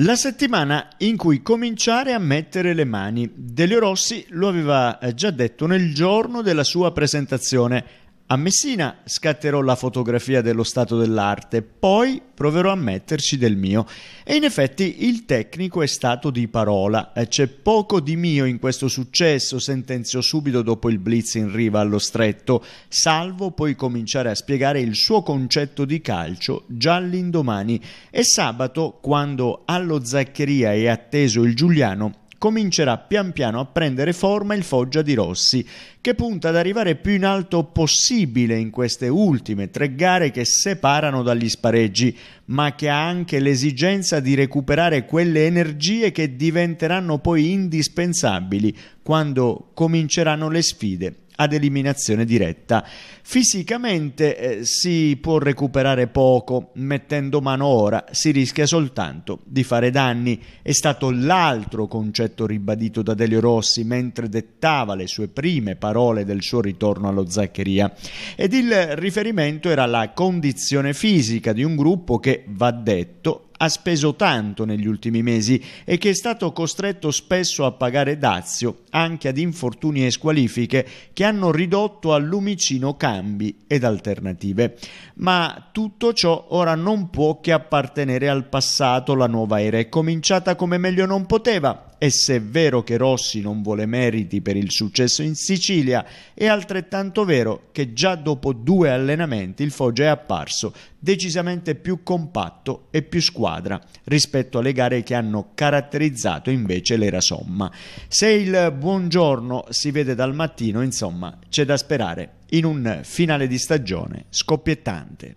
La settimana in cui cominciare a mettere le mani. Delio Rossi lo aveva eh, già detto nel giorno della sua presentazione a Messina scatterò la fotografia dello stato dell'arte, poi proverò a metterci del mio. E in effetti il tecnico è stato di parola. C'è poco di mio in questo successo, sentenziò subito dopo il blitz in riva allo stretto, salvo poi cominciare a spiegare il suo concetto di calcio già l'indomani. E sabato, quando allo Zaccheria è atteso il Giuliano, comincerà pian piano a prendere forma il Foggia di Rossi, che punta ad arrivare più in alto possibile in queste ultime tre gare che separano dagli spareggi, ma che ha anche l'esigenza di recuperare quelle energie che diventeranno poi indispensabili quando cominceranno le sfide ad eliminazione diretta. Fisicamente eh, si può recuperare poco, mettendo mano ora si rischia soltanto di fare danni. È stato l'altro concetto ribadito da Delio Rossi mentre dettava le sue prime parole del suo ritorno allo Zaccheria. Ed il riferimento era la condizione fisica di un gruppo che, va detto, ha speso tanto negli ultimi mesi e che è stato costretto spesso a pagare dazio anche ad infortuni e squalifiche che hanno ridotto al lumicino cambi ed alternative. Ma tutto ciò ora non può che appartenere al passato, la nuova era è cominciata come meglio non poteva e se è vero che Rossi non vuole meriti per il successo in Sicilia, è altrettanto vero che già dopo due allenamenti il Foggia è apparso decisamente più compatto e più squadra rispetto alle gare che hanno caratterizzato invece l'era somma. Se il buongiorno si vede dal mattino, insomma, c'è da sperare in un finale di stagione scoppiettante.